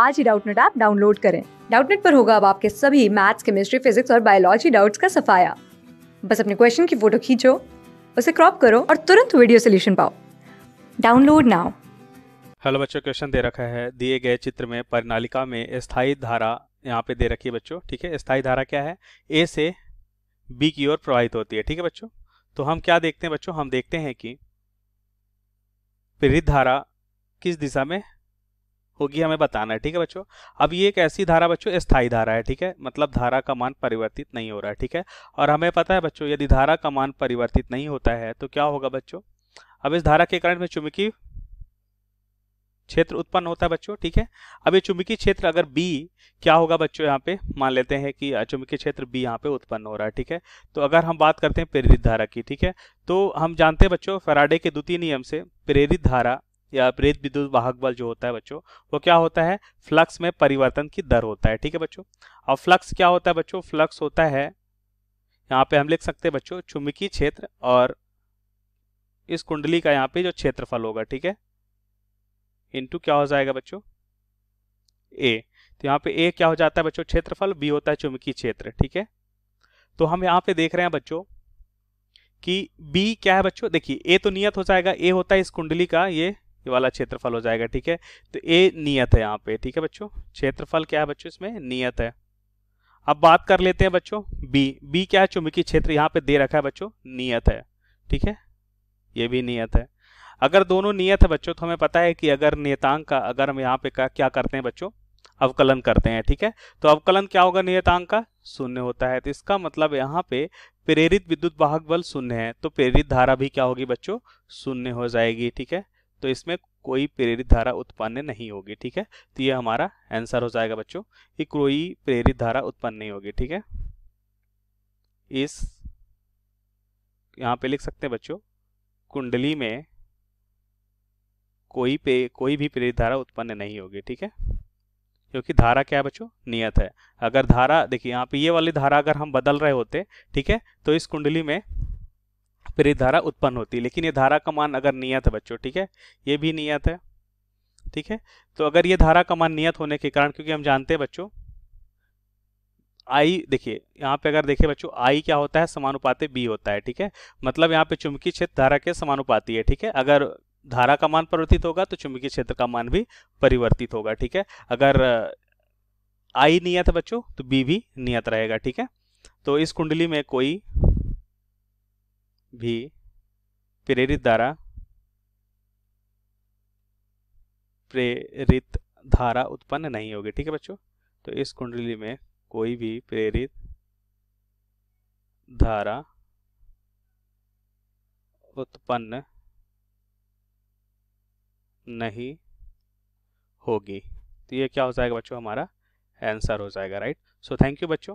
आज ही Doubtnut app download करें डाउटनेट पर होगा अब आपके सभी मैथ्स केमिस्ट्री फिजिक्स और बायोलॉजी डाउट्स का सफाया बस अपने क्वेश्चन की फोटो खींचो उसे क्रॉप करो और तुरंत वीडियो सोल्यूशन पाओ डाउनलोड नाउ हेलो बच्चों क्वेश्चन दे रखा है दिए गए चित्र में परिणालिका में स्थायी धारा यहाँ पे दे रखी है बच्चों ठीक है स्थायी धारा क्या है ए से बी की ओर प्रवाहित होती है ठीक है बच्चों तो हम क्या देखते हैं बच्चों हम देखते हैं कि प्रेरित धारा किस दिशा में होगी हमें बताना है ठीक है बच्चों अब ये एक ऐसी धारा बच्चों स्थायी धारा है ठीक है मतलब धारा का मान परिवर्तित नहीं हो रहा है ठीक है और हमें पता है बच्चों यदि धारा का मान परिवर्तित नहीं होता है तो क्या होगा बच्चों अब इस धारा के कारण में चुम्बकीय क्षेत्र उत्पन्न होता है बच्चों ठीक है अब ये चुम्बकीय क्षेत्र अगर B क्या होगा बच्चों यहाँ पे मान लेते हैं कि चुम्बकीय क्षेत्र B यहाँ पे उत्पन्न हो रहा है ठीक है तो अगर हम बात करते हैं प्रेरित धारा की ठीक है तो हम जानते हैं बच्चों फराडे के द्वितीय नियम से प्रेरित धारा या प्रेत विद्युत वाहक बल जो होता है बच्चों वो क्या होता है फ्लक्स में परिवर्तन की दर होता है ठीक है बच्चों और फ्लक्स क्या होता है बच्चों फ्लक्स होता है यहाँ पे हम लिख सकते हैं बच्चों चुम्बकीय क्षेत्र और इस कुंडली का यहाँ पे जो क्षेत्रफल होगा ठीक है इनटू क्या हो जाएगा बच्चों ए तो यहाँ पे ए क्या हो जाता है बच्चों क्षेत्रफल बी होता है चुम्बकीय क्षेत्र ठीक है तो हम यहाँ पे देख रहे हैं बच्चों कि बी क्या है बच्चों देखिए ए तो नियत हो जाएगा ए होता है इस कुंडली का ये ये वाला क्षेत्रफल हो जाएगा ठीक है तो ए नियत है यहाँ पे ठीक है बच्चों क्षेत्रफल क्या है बच्चों इसमें नियत है अब बात कर लेते हैं बच्चों बी बी क्या है चुम्बकीय क्षेत्र यहाँ पे दे रखा है बच्चों नियत है ठीक है ये भी नियत है अगर दोनों नियत है बच्चों तो हमें पता है कि अगर नियतांक का अगर हम यहाँ पे का क्या करते हैं बच्चों अवकलन करते हैं ठीक है तो अवकलन क्या होगा नियतांक का शून्य होता है तो इसका मतलब यहाँ पे प्रेरित विद्युत वाहक बल शून्य है तो प्रेरित धारा भी क्या होगी बच्चों शून्य हो जाएगी ठीक है तो इसमें कोई प्रेरित धारा उत्पन्न नहीं होगी ठीक है तो ये हमारा आंसर हो जाएगा बच्चों कि कोई प्रेरित धारा उत्पन्न नहीं होगी ठीक है इस यहाँ पे लिख सकते हैं बच्चों कुंडली में कोई पे कोई भी प्रेरित धारा उत्पन्न नहीं होगी ठीक है क्योंकि धारा क्या है बच्चों नियत है अगर धारा देखिए यहाँ पे ये वाली धारा अगर हम बदल रहे होते ठीक है तो इस कुंडली में फिर ये धारा उत्पन्न होती है लेकिन ये धारा का मान अगर नियत है बच्चों ठीक है ये भी नियत है ठीक है तो अगर ये धारा का मान नियत होने के कारण क्योंकि हम जानते हैं बच्चों आई देखिए यहाँ पे अगर देखिए बच्चों आई क्या होता है समानुपाते बी होता है ठीक है मतलब यहाँ पे चुंबकीय क्षेत्र धारा के समानुपाती है ठीक है अगर धारा का मान परिवर्तित होगा तो चुंबकीय क्षेत्र का मान भी परिवर्तित होगा ठीक है अगर आई नियत है बच्चों तो बी भी नियत रहेगा ठीक है तो इस कुंडली में कोई भी प्रेरित धारा प्रेरित धारा उत्पन्न नहीं होगी ठीक है बच्चों तो इस कुंडली में कोई भी प्रेरित धारा उत्पन्न नहीं होगी तो ये क्या हो जाएगा बच्चों हमारा आंसर हो जाएगा राइट सो थैंक यू बच्चों